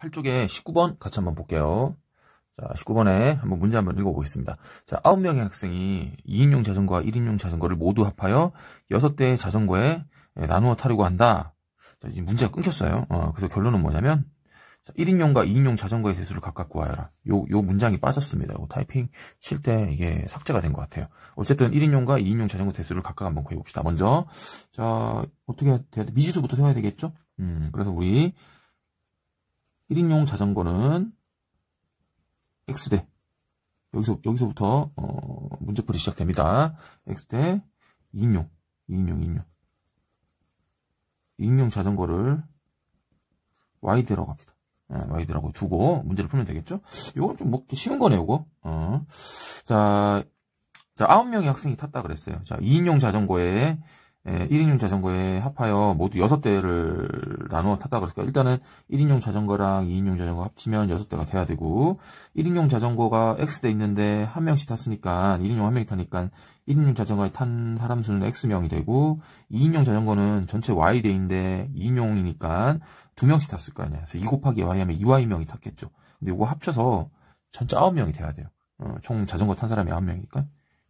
8쪽에 19번 같이 한번 볼게요. 자, 19번에 한번 문제 한번 읽어보겠습니다. 자, 9명의 학생이 2인용 자전거와 1인용 자전거를 모두 합하여 6대의 자전거에 예, 나누어 타려고 한다. 자, 이제 문제가 끊겼어요. 어, 그래서 결론은 뭐냐면, 자, 1인용과 2인용 자전거의 세수를 각각 구하여라. 요, 요 문장이 빠졌습니다. 요 타이핑 칠 때 이게 삭제가 된 것 같아요. 어쨌든 1인용과 2인용 자전거 세수를 각각 한번 구해봅시다. 먼저, 자, 어떻게 해야 돼? 미지수부터 세워야 되겠죠? 음, 그래서 우리 1인용 자전거는 x대 여기서 여기서부터 어, 문제풀이 시작됩니다. x대 2인용 2인용 2인용 2인용 자전거를 y대라고 합니다. 아, 예, y대라고 두고 문제를 풀면 되겠죠? 이건 좀 먹기 쉬운 거네요, 이거. 어. 자, 자, 9명의 학생이 탔다 그랬어요. 자, 2인용 자전거에 1인용 예, 자전거에 합하여 모두 6대를 나누어 탔다 그랬으니까 일단은 1인용 자전거랑 2인용 자전거 합치면 6대가 돼야 되고 1인용 자전거가 X대 있는데 한 명씩 탔으니까 1인용 한 명이 타니까 1인용 자전거에 탄 사람 수는 X명이 되고 2인용 자전거는 전체 Y대인데 2인용이니까 2명씩 탔을 거 아니야. 그래서 2 곱하기 Y 하면 2Y명이 탔겠죠. 근데 이거 합쳐서 전체 9명이 돼야 돼요. 어, 총 자전거 탄 사람이 9명이니까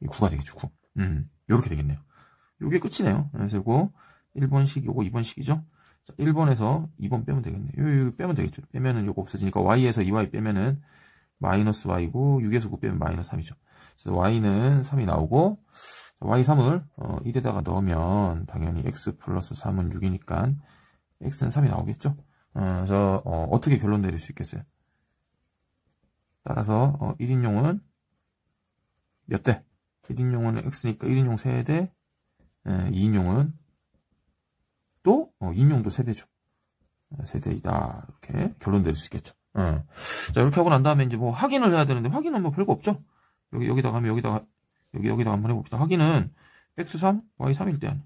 9가 되겠죠. 9. 음, 이렇게 되겠네요. 요게 끝이네요. 네, 그래서 이거 1번식, 요거 2번식이죠. 자, 1번에서 2번 빼면 되겠네요. 요, 빼면 되겠죠. 빼면은 요거 없어지니까 y에서 2y 빼면은 마이너스 y고 6에서 9 빼면 마이너스 3이죠. 그래서 y는 3이 나오고 y3을 어, 1에다가 넣으면 당연히 x 플러스 3은 6이니까 x는 3이 나오겠죠. 어, 그래서 어, 떻게 결론 내릴 수 있겠어요? 따라서 어, 1인용은 몇 대? 1인용은 x니까 1인용 3대 예, 이인용은 또 어, 인용도 세대죠. 어, 세대이다 이렇게 결론 낼수 있겠죠. 어. 자 이렇게 하고 난 다음에 이제 뭐 확인을 해야 되는데 확인은 뭐 별거 없죠. 여기 여기다가 하면 여기다가 여기 여기다가 한번 해봅시다. 확인은 x 3 y 3일 때자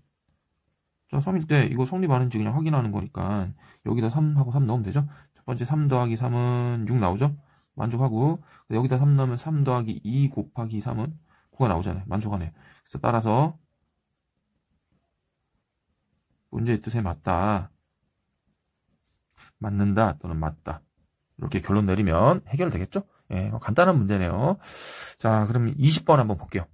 3일 때 이거 성립하는지 그냥 확인하는 거니까 여기다 3하고 3 넣으면 되죠. 첫 번째 3 더하기 3은 6 나오죠. 만족하고 여기다 3 넣으면 3 더하기 2 곱하기 3은 9가 나오잖아요. 만족하네 그래서 따라서 문제의 뜻에 맞다. 맞는다 또는 맞다. 이렇게 결론 내리면 해결되겠죠? 예, 뭐 간단한 문제네요. 자, 그럼 20번 한번 볼게요.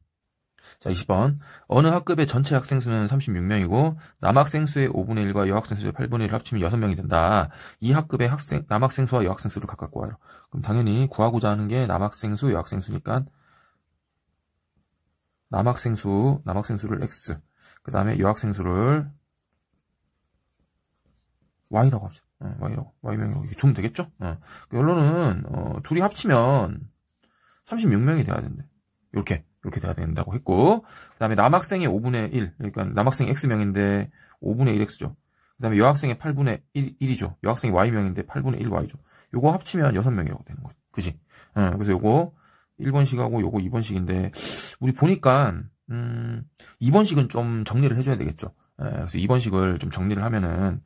자, 20번. 어느 학급의 전체 학생 수는 36명이고 남학생 수의 5분의 1과 여학생 수의 8분의 1을 합치면 6명이 된다. 이 학급의 학생 남학생 수와 여학생 수를 각각 구하라. 그럼 당연히 구하고자 하는 게 남학생 수, 여학생 수니까 남학생 수, 남학생 수를 x. 그다음에 여학생 수를 Y라고 합시다. 네, 예, Y라고. Y명이라고. 이게 돈 되겠죠? 네. 예. 결론은, 그 어, 둘이 합치면 36명이 돼야 된대. 이렇게, 이렇게 돼야 된다고 했고. 그 다음에 남학생의 5분의 1. 그러니까 남학생 X명인데 5분의 1X죠. 그 다음에 여학생의 8분의 1, 1이죠. 여학생이 Y명인데 8분의 1Y죠. 요거 합치면 6명이라고 되는 거지. 그지? 네, 그래서 요거 1번식하고 요거 2번식인데, 우리 보니까, 음, 2번식은 좀 정리를 해줘야 되겠죠. 네, 그래서 2번식을 좀 정리를 하면은,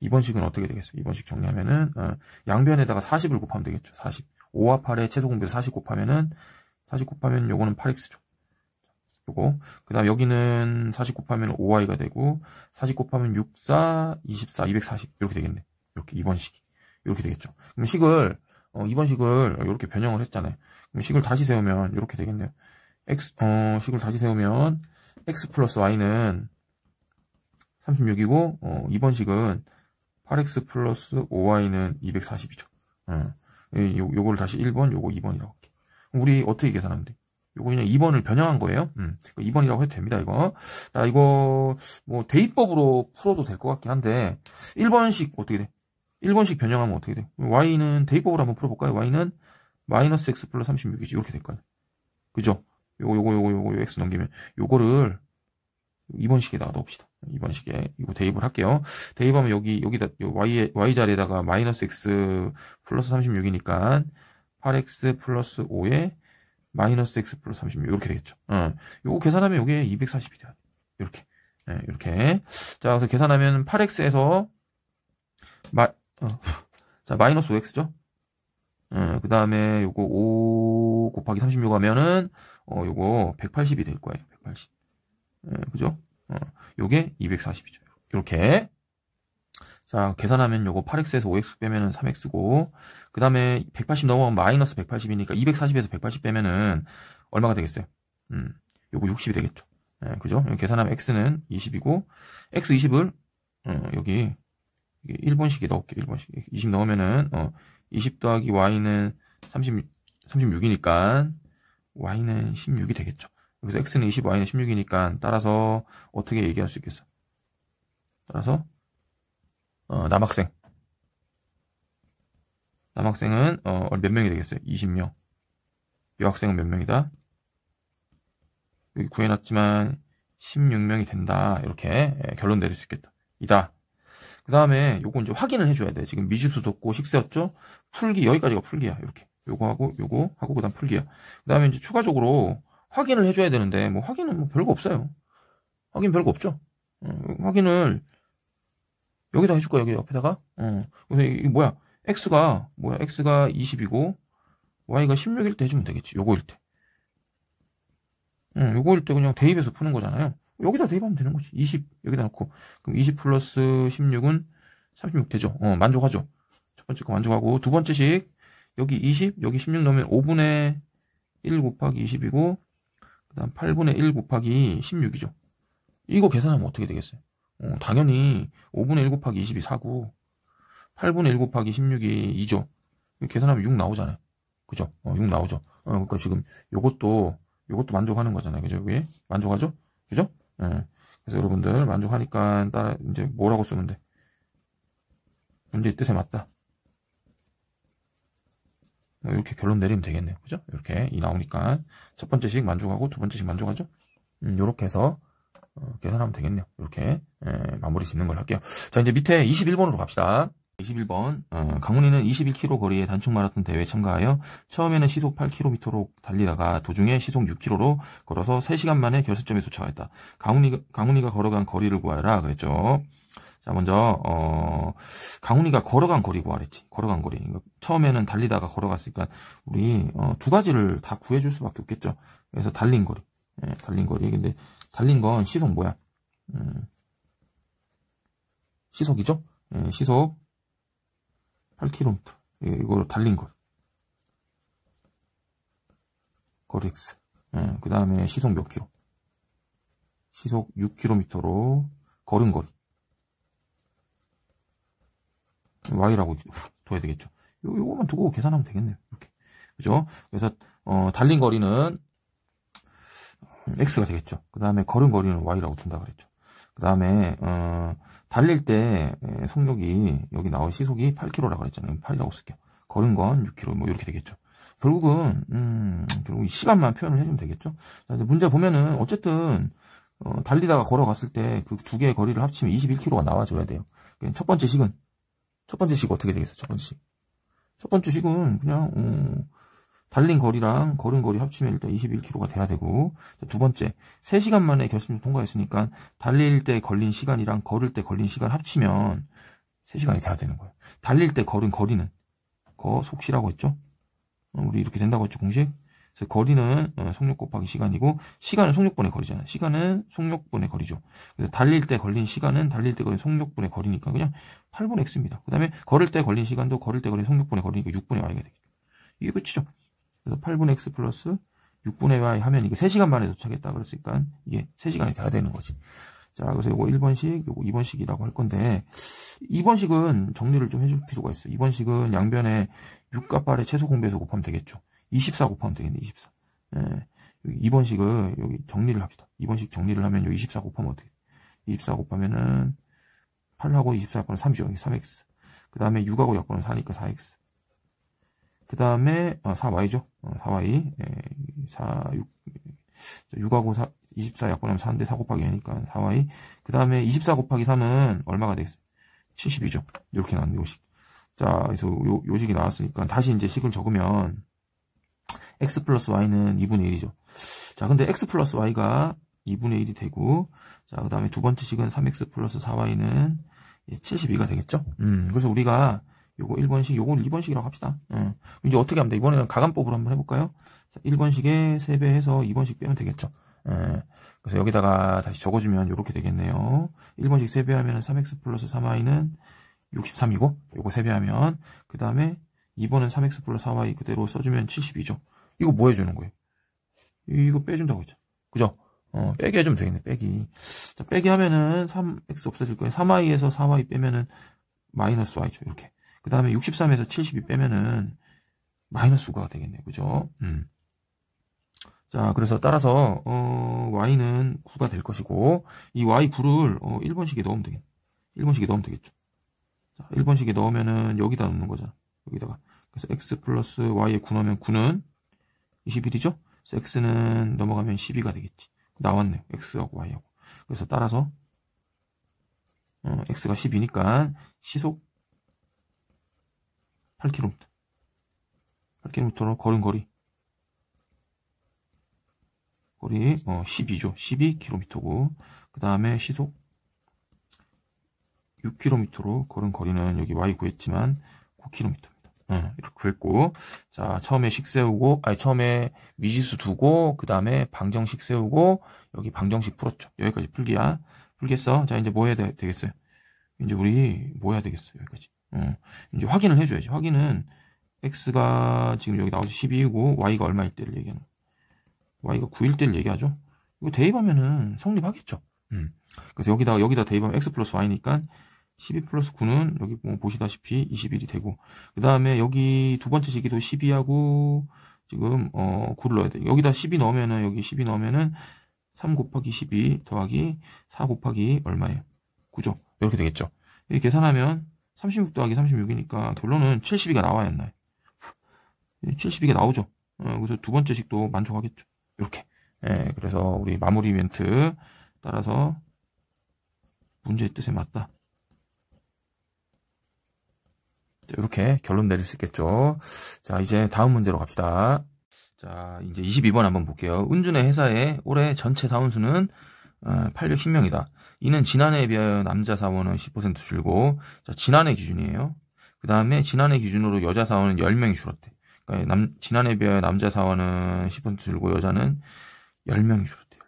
이번식은 어떻게 되겠어요? 2번식 정리하면은 어, 양변에다가 40을 곱하면 되겠죠. 40. 5와 8의 최소 공비에서 40 곱하면은 40 곱하면 요거는 8x죠. 요거. 그다음 여기는 40 곱하면 5y가 되고 40 곱하면 6, 4, 24, 240 이렇게 되겠네. 이렇게 이번식이 이렇게 되겠죠. 그럼 식을 어, 2번식을 이렇게 변형을 했잖아요. 그럼 식을 다시 세우면 이렇게 되겠네요. x 어, 식을 다시 세우면 x 플러스 y는 36이고 어, 2번식은 8x 플러스 5y는 2 4 0이죠 응. 요, 요거를 다시 1번, 요거 2번이라고 할게. 우리 어떻게 계산하면 돼? 요거 그냥 2번을 변형한 거예요. 음, 2번이라고 해도 됩니다, 이거. 자, 이거, 뭐, 대입법으로 풀어도 될 것 같긴 한데, 1번씩 어떻게 돼? 1번씩 변형하면 어떻게 돼? y는 대입법으로 한번 풀어볼까요? y는 마이너스 x 플러스 36이지. 이렇게 될 거예요. 그죠? 요거, 요거, 요거, 요거, 요거 x 넘기면, 요거를 2번식에다가 넣읍시다. 이번 식에 이거 대입을 할게요. 대입하면 여기 여기다 y y 자리에다가 마이너스 x 플러스 36이니까 8x 플러스 5에 마이너스 x 플러스 36 이렇게 되겠죠. 이거 어. 계산하면 이게 240이 돼요. 이렇게 네, 예, 이렇게 자 그래서 계산하면 8x에서 마, 어. 자 마이너스 5x죠. 어, 예, 그 다음에 요거 5 곱하기 36 하면은 어 요거 180이 될 거예요. 180. 예, 그죠? 어, 요게 240이죠. 이렇게 자, 계산하면 요거 8x에서 5x 빼면은 3x고, 그 다음에 180 넘어가면 마이너스 180이니까 240에서 180 빼면은 얼마가 되겠어요? 음, 요거 60이 되겠죠. 예, 그죠? 계산하면 x는 20이고, x20을, 어, 여기, 1번식에 넣을게요, 1번식. 20 넣으면은, 어, 20 더하기 y는 36, 36이니까, y는 16이 되겠죠. 여기서 x는 20, y는 16이니까 따라서 어떻게 얘기할 수 있겠어? 따라서 어, 남학생 남학생은 어, 몇 명이 되겠어요? 20명 여학생은 몇 명이다? 여기 구해놨지만 16명이 된다 이렇게 예, 결론 내릴 수 있겠다 이다 그 다음에 요거 이제 확인을 해줘야 돼 지금 미지수 뒀고 식세였죠? 풀기 여기까지가 풀기야 이렇게 요거 하고 요거 하고 그 다음 풀기야 그 다음에 이제 추가적으로 확인을 해줘야 되는데 뭐 확인은 뭐 별거 없어요. 확인 별거 없죠. 어, 확인을 여기다 해줄 거야 여기 옆에다가. 어, 그래서 이게 뭐야? x가 뭐야? x가 20이고 y가 16일 때 해주면 되겠지. 요거일 때. 응, 요거일 때 그냥 대입해서 푸는 거잖아요. 여기다 대입하면 되는 거지. 20 여기다 놓고 그럼 20 플러스 16은 36 되죠. 어, 만족하죠. 첫 번째 거 만족하고 두 번째식 여기 20 여기 16 넣으면 5분의 1 곱하기 20이고 그 다음 8분의 1 곱하기 16이죠. 이거 계산하면 어떻게 되겠어요? 어, 당연히 5분의 1 곱하기 2 2이 4고 8분의 1 곱하기 16이 2죠. 계산하면 6 나오잖아요. 그죠? 어, 6 나오죠. 어, 그러니까 지금 요것도 요것도 만족하는 거잖아요. 그죠? 여기 만족하죠? 그죠? 예. 그래서 여러분들 만족하니까 따라 이제 뭐라고 쓰면 돼? 문제의 뜻에 맞다. 이렇게 결론 내리면 되겠네요. 그죠? 이렇게 이 나오니까 첫 번째씩 만족하고 두 번째씩 만족하죠? 음, 이렇게 해서 어, 계산하면 되겠네요. 이렇게 예, 마무리 짓는 걸 할게요. 자 이제 밑에 21번으로 갑시다. 21번 어, 강훈이는 21km 거리의 단축 마라톤 대회에 참가하여 처음에는 시속 8km로 달리다가 도중에 시속 6km로 걸어서 3시간 만에 결승점에 도착하였다. 강훈이가, 강훈이가 걸어간 거리를 구하라 그랬죠. 자, 먼저, 어, 강훈이가 걸어간 거리 고말했지 걸어간 거리. 처음에는 달리다가 걸어갔으니까, 우리, 어, 두 가지를 다 구해줄 수밖에 없겠죠. 그래서 달린 거리. 예, 달린 거리. 근데, 달린 건 시속 뭐야? 음, 시속이죠? 예, 시속 8km. 예, 이거 달린 거리. 거리 X. 예, 그 다음에 시속 몇 km? 시속 6km로 걸은 거리. y라고 둬야 되겠죠. 요, 요거만 두고 계산하면 되겠네요. 이렇게. 그죠? 그래서, 어, 달린 거리는 x가 되겠죠. 그 다음에 걸은 거리는 y라고 준다 그랬죠. 그 다음에, 어, 달릴 때 속력이, 여기 나올 시속이 8km라고 그랬잖아요. 8이라고 쓸게요. 걸은 건 6km, 뭐 이렇게 되겠죠. 결국은, 음, 결국 시간만 표현을 해주면 되겠죠. 자, 문제 보면은, 어쨌든, 어, 달리다가 걸어갔을 때 그 두 개의 거리를 합치면 21km가 나와줘야 돼요. 첫 번째 식은 첫 번째 식 어떻게 되겠어? 첫 번째 식. 첫 번째 식은 그냥 어, 달린 거리랑 걸은 거리 합치면 일단 21km가 돼야 되고 두 번째 3시간 만에 결승점 통과했으니까 달릴 때 걸린 시간이랑 걸을 때 걸린 시간 합치면 3시간이 돼야 되는 거예요. 달릴 때 걸은 거리는 거 속시라고 했죠. 어, 우리 이렇게 된다고 했죠 공식. 거리는 어, 속력 곱하기 시간이고 시간은 속력분의 거리잖아요. 시간은 속력분의 거리죠. 달릴 때 걸린 시간은 달릴 때 걸린 속력분의 거리니까 그냥 8분의 x입니다. 그 다음에 걸을 때 걸린 시간도 걸을 때 걸린 속력분의 거리니까 6분의 y가 되겠죠. 이게 끝이죠. 그래서 8분의 x 플러스 6분의 y 하면 이게 3시간 만에 도착했다 그랬으니까 이게 3시간이 돼야 되는 거지. 자, 그래서 이거 1번식, 이거 2번식이라고 할 건데 2번식은 정리를 좀 해줄 필요가 있어요. 2번식은 양변에 6과 8의 최소 공배수 곱하면 되겠죠. 24 곱하면 되겠네, 24. 예. 2번식을 여기 정리를 합시다. 2번식 정리를 하면 여기 24 곱하면 어떻게 돼? 24 곱하면은 8하고 24 약분은 3이죠. 여기 3x. 그 다음에 6하고 약분은 4니까 4x. 그 다음에 어, 4y죠. 어, 4y. 예, 4, 6, 6하고 4, 24 약분하면 4인데 4 곱하기 하니까 4y. 그 다음에 24 곱하기 3은 얼마가 되겠어요? 72죠. 이렇게 나왔는데, 요식. 자, 그래서 요, 요식이 나왔으니까 다시 이제 식을 적으면 x 플러스 y는 2분의 1이죠. 자, 근데 x 플러스 y가 2분의 1이 되고, 자, 그 다음에 두 번째 식은 3x 플러스 4y는 72가 되겠죠? 음, 그래서 우리가 요거 1번식, 요건 2번식이라고 합시다. 음, 이제 어떻게 하면 돼? 이번에는 가감법으로 한번 해볼까요? 자, 1번식에 3배 해서 2번식 빼면 되겠죠. 음, 그래서 여기다가 다시 적어주면 이렇게 되겠네요. 1번씩 3배 하면 3x 플러스 3y는 63이고, 요거 3배 하면, 그 다음에 2번은 3x 플러스 4y 그대로 써주면 72죠. 이거 뭐 해주는 거예요? 이거 빼준다고 했죠. 그죠? 어, 빼기 해주면 되겠네, 빼기. 자, 빼기 하면은 3x 없어질 거예요. 3y에서 4y 빼면은 마이너스 y죠, 이렇게. 그 다음에 63에서 7 2 빼면은 마이너스 가 되겠네, 그죠? 음. 자, 그래서 따라서, 어, y는 9가 될 것이고, 이 y9를, 어, 1번식에 넣으면 되겠 1번식에 넣으면 되겠죠. 자, 1번식에 넣으면은 여기다 넣는 거잖아. 여기다가. 그래서 x 플러스 y에 9 넣으면 9는 21이죠? x는 넘어가면 12가 되겠지. 나왔네요. x하고 y하고. 그래서 따라서 어, x가 10이니까 시속 8km 8km로 걸은 거리 거리 어, 12죠 12km고 그 다음에 시속 6km로 걸은 거리는 여기 y 구했지만 9km 예, 이렇게 했고 자 처음에 식 세우고 아니 처음에 미지수 두고 그 다음에 방정식 세우고 여기 방정식 풀었죠 여기까지 풀기야 풀겠어 자 이제 뭐 해야 되, 겠어요 이제 우리 뭐 해야 되겠어 여기까지 어, 이제 확인을 해줘야지 확인은 x가 지금 여기 나오지 12이고 y가 얼마일 때를 얘기하는 y가 9일 때를 얘기하죠 이거 대입하면은 성립하겠죠 음. 그래서 여기다 여기다 대입하면 x 플러스 y니까 12 플러스 9는 여기 뭐 보시다시피 21이 되고 그 다음에 여기 두 번째 시기도 12하고 지금 어 9를 넣어야 돼 여기다 12 넣으면은 여기 12 넣으면은 3 곱하기 12 더하기 4 곱하기 얼마예요? 9죠. 이렇게 되겠죠. 이 계산하면 36 더하기 36이니까 결론은 72가 나와야 했나요? 72가 예, 나오죠. 어, 그래서 두 번째 식도 만족하겠죠. 이렇게. 예, 그래서 우리 마무리 멘트 따라서 문제의 뜻에 맞다. 이렇게 결론 내릴 수 있겠죠. 자, 이제 다음 문제로 갑시다. 자, 이제 22번 한번 볼게요. 은준의 회사의 올해 전체 사원수는 810명이다. 어, 이는 지난해에 비하여 남자 사원은 10% 줄고, 자, 지난해 기준이에요. 그 다음에 지난해 기준으로 여자 사원은 10명이 줄었대. 그러니까 남, 지난해에 비하여 남자 사원은 10% 줄고 여자는 10명이 줄었대요.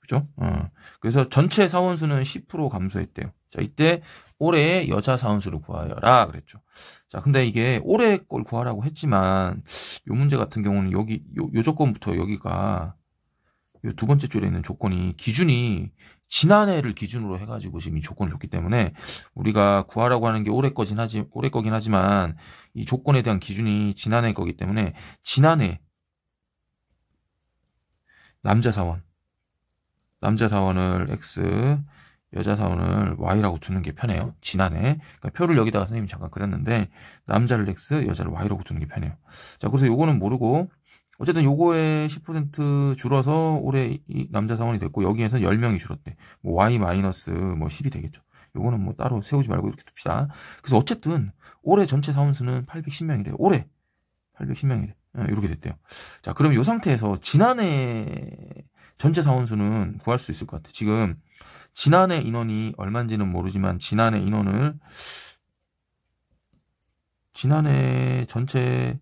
그죠? 어. 그래서 전체 사원수는 10% 감소했대요. 자, 이때 올해의 여자 사원수를 구하여라 그랬죠. 자, 근데 이게 올해 걸 구하라고 했지만 요 문제 같은 경우는 여기 요, 요 조건부터 여기가 요 두 번째 줄에 있는 조건이 기준이 지난해를 기준으로 해가지고 지금 이 조건을 줬기 때문에 우리가 구하라고 하는 게 올해 거긴 하지 올해 거긴 하지만 이 조건에 대한 기준이 지난해 거기 때문에 지난해 남자 사원 남자 사원을 x 여자 사원을 Y라고 두는 게 편해요. 지난해. 그러니까 표를 여기다가 선생님이 잠깐 그렸는데 남자를 X, 여자를 Y라고 두는 게 편해요. 자, 그래서 요거는 모르고 어쨌든 요거에 10% 줄어서 올해 남자 사원이 됐고 여기에서 10명이 줄었대. 뭐 Y 마이너스 뭐 10이 되겠죠. 요거는 뭐 따로 세우지 말고 이렇게 둡시다. 그래서 어쨌든 올해 전체 사원수는 810명이래. 요 올해 810명이래. 이렇게 예, 됐대요. 자, 그럼 요 상태에서 지난해 전체 사원수는 구할 수 있을 것 같아. 지금 지난해 인원이 얼마인지는 모르지만 지난해 인원을 지난해 전체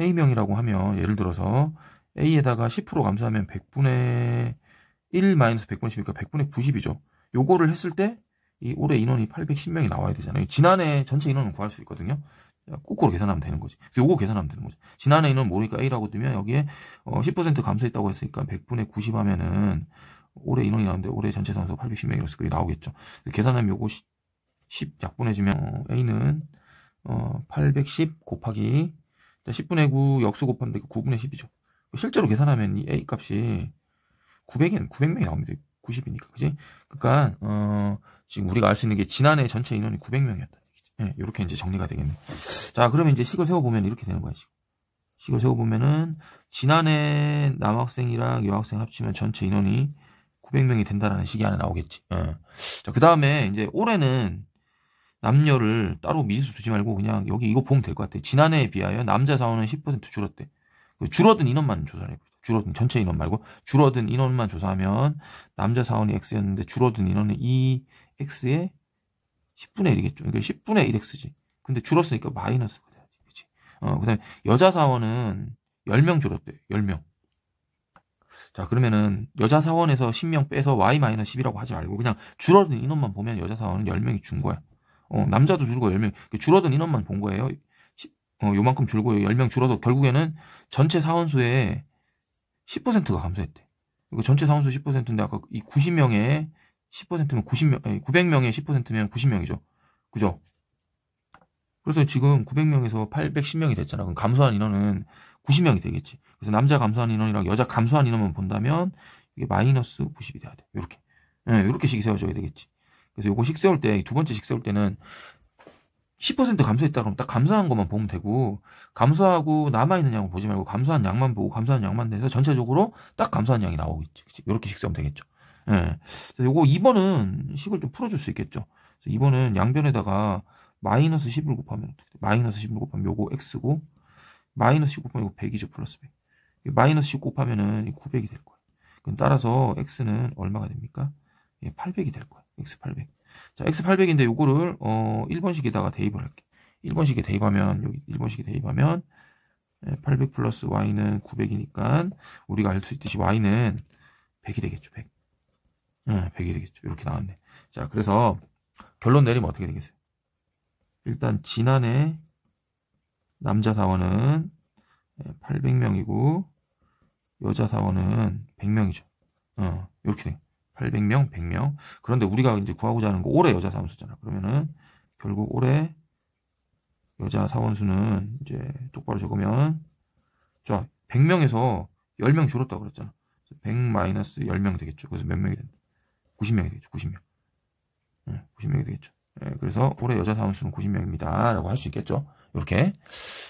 A명이라고 하면 예를 들어서 A에다가 10% 감소하면 100분의 1 마이너스 100분의 10이니까 100분의 90이죠. 요거를 했을 때 이 올해 인원이 810명이 나와야 되잖아요. 지난해 전체 인원은 구할 수 있거든요. 꼬꾸로 계산하면 되는 거지. 요거 계산하면 되는 거지. 지난해 인원 모르니까 A라고 뜨면 여기에 어10% 감소했다고 했으니까 100분의 90 하면은 올해 인원이 나오는데 올해 전체 선수 810명이라서 그게 나오겠죠. 계산하면 요거 10, 약분해주면 어, A는 어, 810 곱하기 자, 10분의 9 역수 곱하면 9분의 10이죠. 실제로 계산하면 이 A 값이 900엔, 900명이 나옵니다. 90이니까, 그지? 그니까 어, 지금 우리가 알 수 있는 게 지난해 전체 인원이 900명이었다. 예, 요렇게 이제 정리가 되겠네. 자, 그러면 이제 식을 세워보면 이렇게 되는 거야, 지금. 식을 세워보면은, 지난해 남학생이랑 여학생 합치면 전체 인원이 400명이 된다라는 식이 안에 나오겠지. 예. 자, 그 다음에 이제 올해는 남녀를 따로 미수 지 두지 말고 그냥 여기 이거 보면 될 것 같아. 지난해에 비하여 남자 사원은 10% 줄었대. 그 줄어든 인원만 조사를 해보자. 줄어든 전체 인원 말고 줄어든 인원만 조사하면 남자 사원이 X였는데 줄어든 인원은 2X의 10분의 1이겠죠. 그러니까 10분의 1X지. 근데 줄었으니까 마이너스가 돼야지. 그치? 어, 그 다음에 여자 사원은 10명 줄었대. 10명. 자, 그러면은 여자 사원에서 10명 빼서 Y-10이라고 하지 말고 그냥 줄어든 인원만 보면 여자 사원은 10명이 준 거야. 어, 남자도 줄고 10명. 그 줄어든 인원만 본 거예요. 어, 요만큼 줄고 10명 줄어서 결국에는 전체 사원수의 10%가 감소했대. 이거 전체 사원수 10%인데 아까 이 90명에 10%면 90명, 900명에 10%면 90명이죠. 그죠? 그래서 지금 900명에서 810명이 됐잖아. 그럼 감소한 인원은 90명이 되겠지. 그래서 남자 감소한 인원이랑 여자 감소한 인원만 본다면 이게 마이너스 90이 돼야 돼. 이렇게. 네, 예, 이렇게 식 세워줘야 되겠지. 그래서 요거 식 세울 때, 두 번째 식 세울 때는 10% 감소했다 그러면딱 감소한 것만 보면 되고 감소하고 남아있는 양을 보지 말고 감소한 양만 보고 감소한 양만 돼서 전체적으로 딱 감소한 양이 나오겠지. 그치? 이렇게 식세하면 되겠죠. 예. 네. 요거 2번은 식을 좀 풀어줄 수 있겠죠. 그래서 2번은 양변에다가 마이너스 10을 곱하면 마이너스 10을 곱하면 요거 x고 마이너스 10 곱하면 이거 100이죠. 플러스 100. 마이너스 10 곱하면은 900이 될거야 그럼 따라서 x는 얼마가 됩니까? 예, 800이 될거야 x800. 자, x800인데 요거를 어 1번식에다가 대입을 할게. 1번식에 대입하면 여기 1번식에 대입하면 800 예, 플러스 y는 900이니까 우리가 알 수 있듯이 y는 100이 되겠죠. 100. 예, 100이 되겠죠. 이렇게 나왔네. 자, 그래서 결론 내리면 어떻게 되겠어요? 일단 지난해 남자 사원은 800명이고 예, 여자 사원은 100명이죠. 어, 이렇게 돼. 800명, 100명. 그런데 우리가 이제 구하고자 하는 거 올해 여자 사원 수잖아. 그러면은 결국 올해 여자 사원 수는 이제 똑바로 적으면 자, 100명에서 10명 줄었다고 그랬잖아. 100 마이너스 10명 되겠죠. 그래서 몇 명이 된다. 90명이 되겠죠. 90명. 네, 90명이 되겠죠. 네, 그래서 올해 여자 사원 수는 90명입니다. 라고 할 수 있겠죠. 이렇게.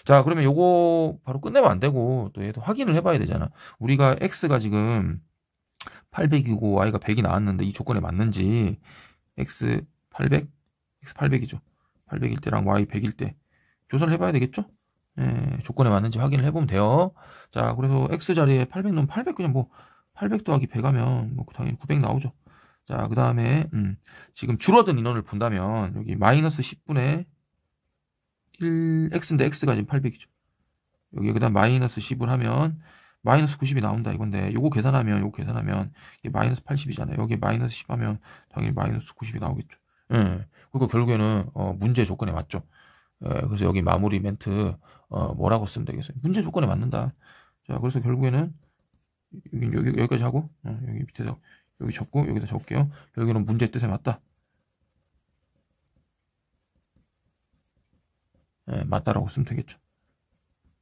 자, 그러면 요거 바로 끝내면 안 되고 또 얘도 확인을 해봐야 되잖아. 우리가 x가 지금 800이고 y가 100이 나왔는데 이 조건에 맞는지 x 800, x 800이죠. 800일 때랑 y 100일 때 조사를 해봐야 되겠죠? 예, 조건에 맞는지 확인을 해보면 돼요. 자, 그래서 x 자리에 800 넣으면 800 그냥 뭐 800 더하기 100 하면 뭐 당연히 900 나오죠. 자, 그 다음에, 음, 지금 줄어든 인원을 본다면, 여기 마이너스 10분의 1x인데 x가 지금 800이죠. 여기 그다음 마이너스 10을 하면 마이너스 90이 나온다 이건데 요거 계산하면 요거 계산하면 이게 마이너스 80이잖아요. 여기 마이너스 10 하면 당연히 마이너스 90이 나오겠죠. 예. 그러니까 결국에는 어, 문제 조건에 맞죠. 예, 그래서 여기 마무리 멘트 어, 뭐라고 쓰면 되겠어요? 문제 조건에 맞는다. 자, 그래서 결국에는 여기, 여기 여기까지 하고 어, 여기 밑에서 여기 접고 여기다 접을게요. 결국에는 문제 뜻에 맞다. 예, 맞다라고 쓰면 되겠죠.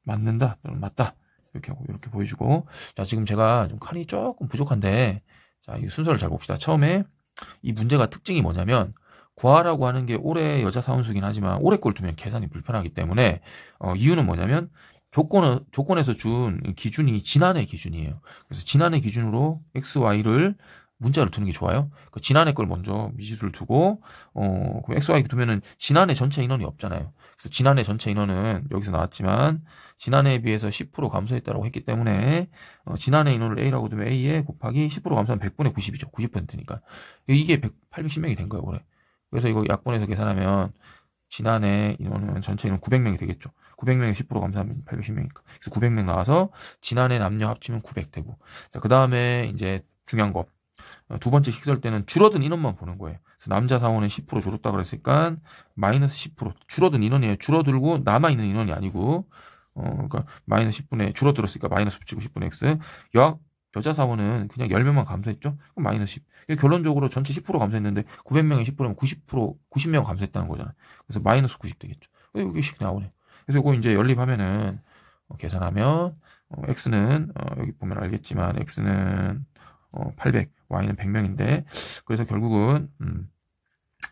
맞는다 맞다 이렇게 하고 이렇게 보여주고 자 지금 제가 좀 칸이 조금 부족한데 자이 순서를 잘 봅시다. 처음에 이 문제가 특징이 뭐냐면 구하라고 하는 게 올해 여자 사원수긴 하지만 올해 걸 두면 계산이 불편하기 때문에 어, 이유는 뭐냐면 조건을 조건에서 준 기준이 지난해 기준이에요. 그래서 지난해 기준으로 x, y를 문자를 두는 게 좋아요. 그 지난해 걸 먼저 미지수를 두고 어 그럼 x, y 두면은 지난해 전체 인원이 없잖아요. 그래서 지난해 전체 인원은 여기서 나왔지만 지난해에 비해서 10% 감소했다라고 했기 때문에 어, 지난해 인원을 A라고 두면 A에 곱하기 10% 감소하면 100분의 90이죠. 90%니까. 이게 100, 810명이 된 거예요, 올해. 그래서 이거 약분해서 계산하면 지난해 인원은 전체 인원 900명이 되겠죠. 900명에 10% 감소하면 810명이니까. 그래서 900명 나와서 지난해 남녀 합치면 900 되고. 자, 그 다음에 이제 중요한 거. 어, 두 번째 식설 때는 줄어든 인원만 보는 거예요. 그래서 남자 사원은 10% 줄었다 그랬으니까 마이너스 10% 줄어든 인원이에요. 줄어들고 남아 있는 인원이 아니고 어 그러니까 마이너스 1 0분에 줄어들었으니까 마이너스 붙이고 1 0분 x. 여 여자 사원은 그냥 10명만 감소했죠. 그럼 마이너스 10. 결론적으로 전체 10% 감소했는데 900명에 10%면 90% 90명 감소했다는 거잖아요. 그래서 마이너스 90 되겠죠. 여기 어, 식 나오네. 그래서 이거 이제 연립하면은 어, 계산하면 어, x는 어, 여기 보면 알겠지만 x는 어, 800, Y는 100명인데 그래서 결국은 음,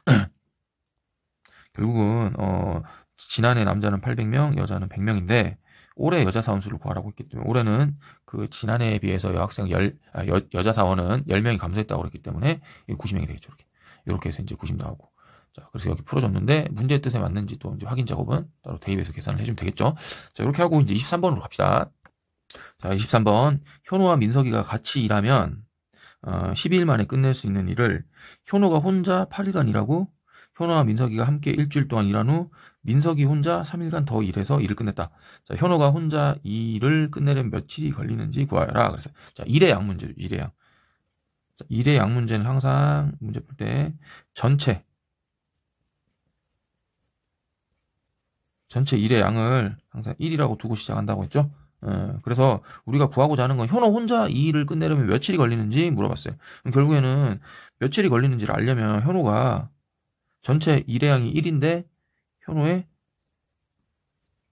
결국은 어, 지난해 남자는 800명, 여자는 100명인데 올해 여자 사원수를 구하라고 했기 때문에 올해는 그 지난해에 비해서 여학생 10, 아, 여, 여자 사원은 10명이 감소했다고 그랬기 때문에 90명이 되겠죠. 이렇게. 이렇게 해서 이제 90 나오고. 자, 그래서 여기 풀어줬는데 문제의 뜻에 맞는지 또 이제 확인 작업은 따로 대입해서 계산을 해주면 되겠죠. 자, 이렇게 하고 이제 23번으로 갑시다. 자, 23번. 현우와 민석이가 같이 일하면 어, 12일 만에 끝낼 수 있는 일을 현호가 혼자 8일간 일하고 현호와 민석이가 함께 일주일 동안 일한 후 민석이 혼자 3일간 더 일해서 일을 끝냈다. 자, 현호가 혼자 일을 끝내려면 며칠이 걸리는지 구하여라. 그래서 자, 일의 양 문제, 일의 양. 자, 일의 양 문제는 항상 문제 풀 때 전체 전체 일의 양을 항상 1이라고 두고 시작한다고 했죠. 예, 그래서 우리가 구하고자 하는 건 현호 혼자 이 일을 끝내려면 며칠이 걸리는지 물어봤어요. 결국에는 며칠이 걸리는지를 알려면 현호가 전체 일회양이 1인데 현호의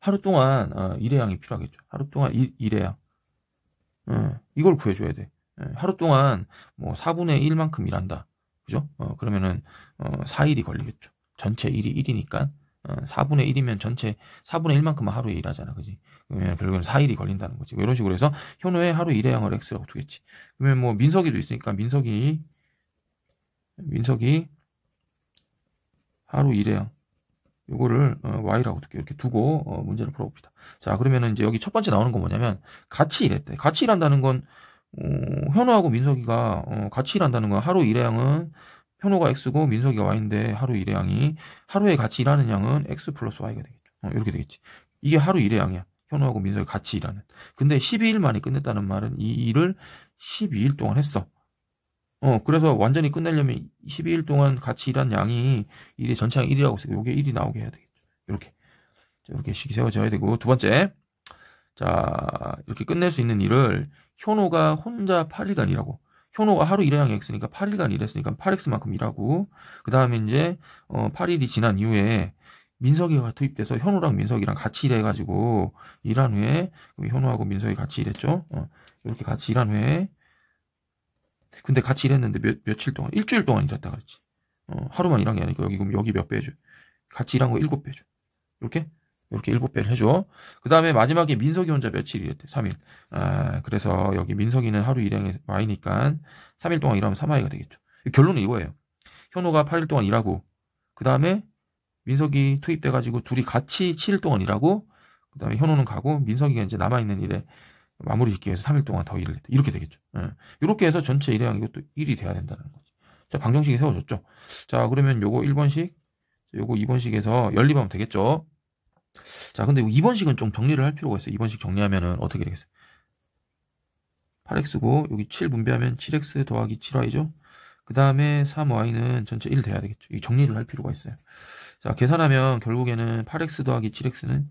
하루 동안 어, 일회양이 필요하겠죠. 하루 동안 일, 일회양 예, 이걸 구해줘야 돼. 예, 하루 동안 뭐 4분의 1만큼 일한다. 그죠? 어, 그러면은 어, 4일이 걸리겠죠. 전체 일이 1이니까. 4분의 어, 1이면 전체 4분의 1만큼 하루에 일하잖아. 그지? 그러면 결국에 4일이 걸린다는 거지. 뭐 이런 식으로 해서 현우의 하루 일의 양을 X라고 두겠지. 그러면 뭐 민석이도 있으니까 민석이 민석이 하루 일의 양 요거를 어, y라고 두게 이렇게 두고 어, 문제를 풀어봅시다. 자 그러면은 이제 여기 첫 번째 나오는 건 뭐냐면 같이 일했대. 같이 일한다는 건 어, 현우하고 민석이가 어, 같이 일한다는 건 하루 일의 양은 현호가 X고 민석이가 Y인데 하루 일의 양이 하루에 같이 일하는 양은 X 플러스 Y가 되겠죠. 어, 이렇게 되겠지. 이게 하루 일의 양이야. 현호하고 민석이 같이 일하는. 근데 12일 만에 끝냈다는 말은 이 일을 12일 동안 했어. 어, 그래서 완전히 끝내려면 12일 동안 같이 일한 양이 일의 전체 양 1이라고 쓰고 이게 1이 나오게 해야 되겠죠. 이렇게. 이렇게 식이 세워져야 되고. 두 번째. 자, 이렇게 끝낼 수 있는 일을 현호가 혼자 8일간 일하고 현호가 하루 일양 해 X니까 8일간 일했으니까 8X만큼 일하고 그 다음에 이제 어 8일이 지난 이후에 민석이가 투입돼서 현우랑 민석이랑 같이 일해가지고 일한 후에 현우하고 민석이 같이 일했죠. 어, 이렇게 같이 일한 후에 근데 같이 일했는데 몇, 며칠 동안 일주일 동안 일했다 그랬지. 어, 하루만 일한 게 아니고 여기 그럼 여기 몇 배죠? 같이 일한 거 일곱 배죠. 이렇게 이렇게 7배를 해줘. 그 다음에 마지막에 민석이 혼자 며칠 일했대. 3일. 아, 그래서 여기 민석이는 하루 일행에 와이니까 3일 동안 일하면 3화이가 되겠죠. 결론은 이거예요. 현호가 8일 동안 일하고, 그 다음에 민석이 투입돼가지고 둘이 같이 7일 동안 일하고, 그 다음에 현호는 가고, 민석이가 이제 남아있는 일에 마무리 짓기 위해서 3일 동안 더 일을 했다. 이렇게 되겠죠. 예. 이렇게 해서 전체 일량 이것도 1이 돼야 된다는 거죠. 자, 방정식이 세워졌죠. 자, 그러면 요거 1번식, 요거 2번식에서 연립하면 되겠죠. 자, 근데 이번 식은 좀 정리를 할 필요가 있어요. 이번 식 정리하면은 어떻게 되겠어요? 8x고 여기 7 분배하면 7x 더하기 7y죠. 그 다음에 3y는 전체 1 돼야 되겠죠. 이 정리를 할 필요가 있어요. 자, 계산하면 결국에는 8x 더하기 7x는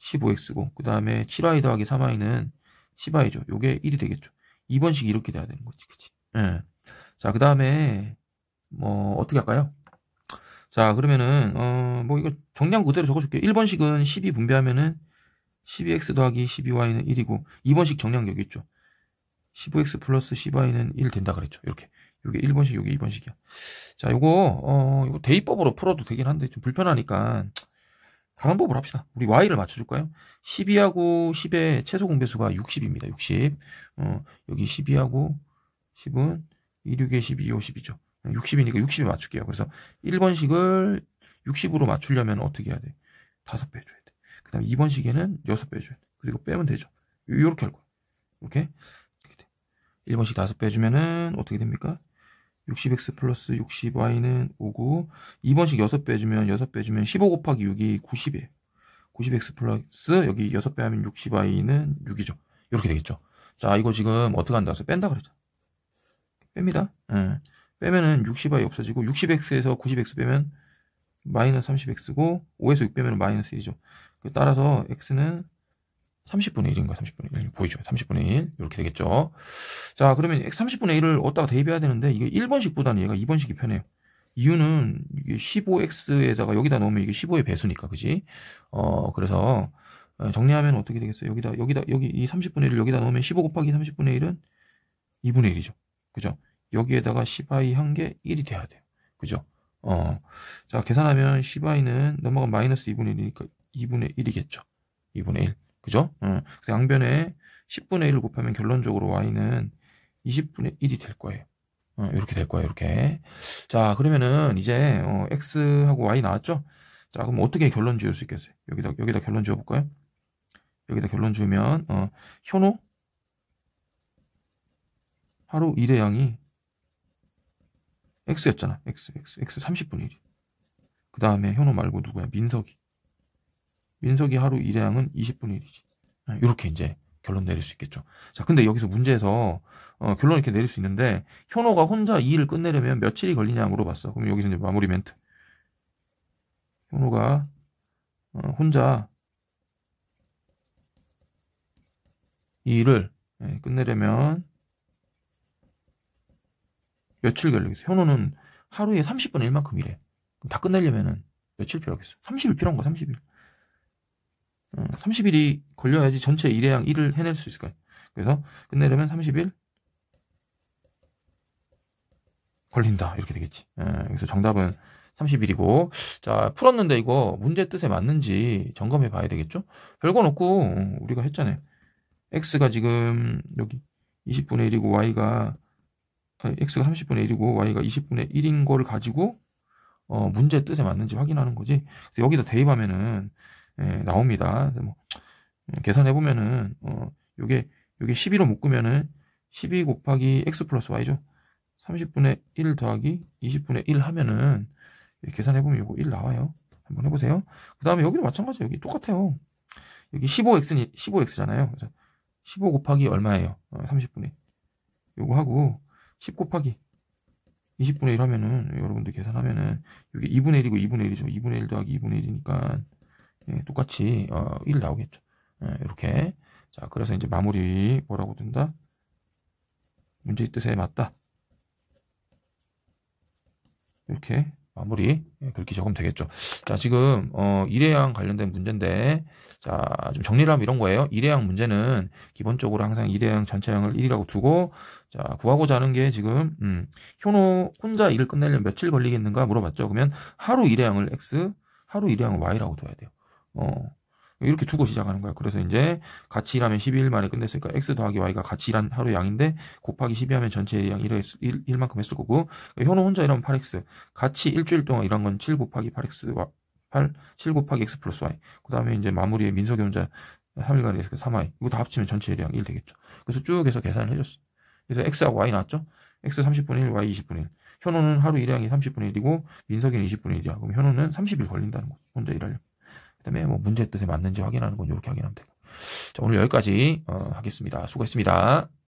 15x고 그 다음에 7y 더하기 3y는 10y죠. 요게 1이 되겠죠. 2번씩 이렇게 돼야 되는 거지. 그치? 예. 자, 그 다음에 뭐 어떻게 할까요? 자, 그러면은, 어, 뭐 이거 정량 그대로 적어줄게요. 1번식은 12 분배하면은 12x 더하기 12y는 1이고, 2번식 정량 여기 있죠. 15x 플러스 10y는 1 된다 그랬죠. 이렇게. 이게 1번식, 이게 2번식이야. 자, 요거, 어, 요거 대입법으로 풀어도 되긴 한데 좀 불편하니까 강한 법으로 합시다. 우리 y를 맞춰줄까요? 12하고 10의 최소 공배수가 60입니다. 60. 어, 여기 12하고 10은 2, 6에 12, 5, 0이죠 60이니까 60에 맞출게요. 그래서 1번식을 60으로 맞추려면 어떻게 해야 돼? 5빼줘야 돼. 그 다음 2번식에는 6빼줘야 돼. 그리고 빼면 되죠. 이렇게할 거야. 이렇게. 이렇게 돼. 1번식 5빼주면은 어떻게 됩니까? 60x 플러스 60y는 5고 2번씩 6빼주면6빼주면15 곱하기 6이 90이에요. 90x 플러스 여기 6빼면 60y는 6이죠. 이렇게 되겠죠. 자 이거 지금 어떻게 한다고 해서 뺀다 그랬죠. 뺍니다. 예. 빼면은 60i 없어지고 60x에서 90x 빼면 마이너스 30x고 5에서 6 빼면 마이너스 1이죠. 그 따라서 x는 30분의 1인 가 30분의 1 보이죠? 30분의 1 이렇게 되겠죠. 자 그러면 x 30분의 1을 얻다가 대입해야 되는데 이게 1번식보다는 얘가 2번식이 편해요. 이유는 이게 15x에다가 여기다 놓으면 이게 15의 배수니까 그지? 어 그래서 어, 정리하면 어떻게 되겠어요? 여기다 여기다 여기 이 30분의 1을 여기다 놓으면15 곱하기 30분의 1은 2분의 1이죠. 그죠? 여기에다가 시바이 한개 1이 돼야 돼요. 그죠? 어. 자, 계산하면 시바이는 넘어가 마이너스 2분의 1이니까 2분의 1이겠죠. 2분의 1. 그죠? 어. 그래서 양변에 10분의 1을 곱하면 결론적으로 y는 20분의 1이 될 거예요. 어, 이렇게 될 거예요, 이렇게. 자, 그러면은 이제 어, x하고 y 나왔죠? 자, 그럼 어떻게 결론 지을 수 있겠어요? 여기다 여기다 결론 지어 볼까요? 여기다 결론 지으면 어, 현호 하루 일의 양이 X였잖아. X, X, X 30분 1이. 그 다음에 현우 말고 누구야? 민석이. 민석이 하루 일량은 20분 1이지. 이렇게 아, 이제 결론 내릴 수 있겠죠. 자, 근데 여기서 문제에서 어, 결론 이렇게 내릴 수 있는데 현호가 혼자 이 일을 끝내려면 며칠이 걸리냐 물어봤어. 그럼 여기서 이제 마무리 멘트. 현호가 어, 혼자 이 일을 예, 끝내려면 며칠 걸리겠어. 현호는 하루에 30분 일만큼 일해. 다 끝내려면은 며칠 필요하겠어. 30일 필요한 거야, 30일. 30일이 어, 걸려야지 전체 일의양 일을 해낼 수 있을 거야. 그래서 끝내려면 30일 걸린다. 이렇게 되겠지. 예, 그래서 정답은 30일이고. 자, 풀었는데 이거 문제 뜻에 맞는지 점검해 봐야 되겠죠? 별거 없고, 어, 우리가 했잖아요. x가 지금 여기 20분의 1이고 y가 x가 30분의 1이고 y가 20분의 1인 걸 가지고 어, 문제 뜻에 맞는지 확인하는 거지. 그래서 여기다 대입하면은 예, 나옵니다. 뭐, 음, 계산해 보면은 어, 요게 요게 12로 묶으면은 12 곱하기 x 플러스 y죠. 30분의 1 더하기 20분의 1 하면은 계산해 보면 요거 1 나와요. 한번 해 보세요. 그다음에 여기도 마찬가지 예요 여기 똑같아요. 여기 15x니 15x잖아요. 그래서 15 곱하기 얼마예요? 어, 30분의 요거 하고 10 곱하기 20분의 1 하면은 여러분들 계산하면은 이게 2분의 1이고 2분의 1이죠. 2분의 1 더하기 2분의 1이니까 예, 똑같이 어, 1 나오겠죠. 예, 이렇게 자 그래서 이제 마무리 뭐라고 된다? 문제의 뜻에 맞다. 이렇게 마무리 글기 예, 적으면 되겠죠. 자, 지금 어 일회양 관련된 문제인데 자, 좀 정리를 하면 이런 거예요. 일회양 문제는 기본적으로 항상 일회양 전체형을 1이라고 두고 자, 구하고자 하는 게 지금 음, 효노 혼자 일을 끝내려면 며칠 걸리겠는가 물어봤죠. 그러면 하루 일회양을 x, 하루 일회양을 y라고 둬야 돼요. 어. 이렇게 두고 시작하는 거야. 그래서 이제 같이 일하면 12일 만에 끝냈으니까 x 더하기 y가 같이 일한 하루 양인데 곱하기 12 하면 전체 양 1, 1, 만큼 했을 거고 그러니까 현우 혼자 일하면 8x 같이 일주일 동안 일한 건 7 곱하기 8x와 8, 7 곱하기 x 플러스 y 그 다음에 이제 마무리에 민석이 혼자 3일간 일했으니 3y 이거 다 합치면 전체 일량 1 되겠죠. 그래서 쭉 해서 계산을 해줬어. 그래서 x하고 y 나왔죠? x 30분의 1, y 20분의 1 현우는 하루 일량이 30분의 1이고 민석이는 20분의 1이야. 그럼 현우는 30일 걸린다는 거 혼자 일하려 다음에뭐 문제 뜻에 맞는지 확인하는 건 이렇게 확인하면 되고. 자, 오늘 여기까지 어, 하겠습니다. 수고했습니다.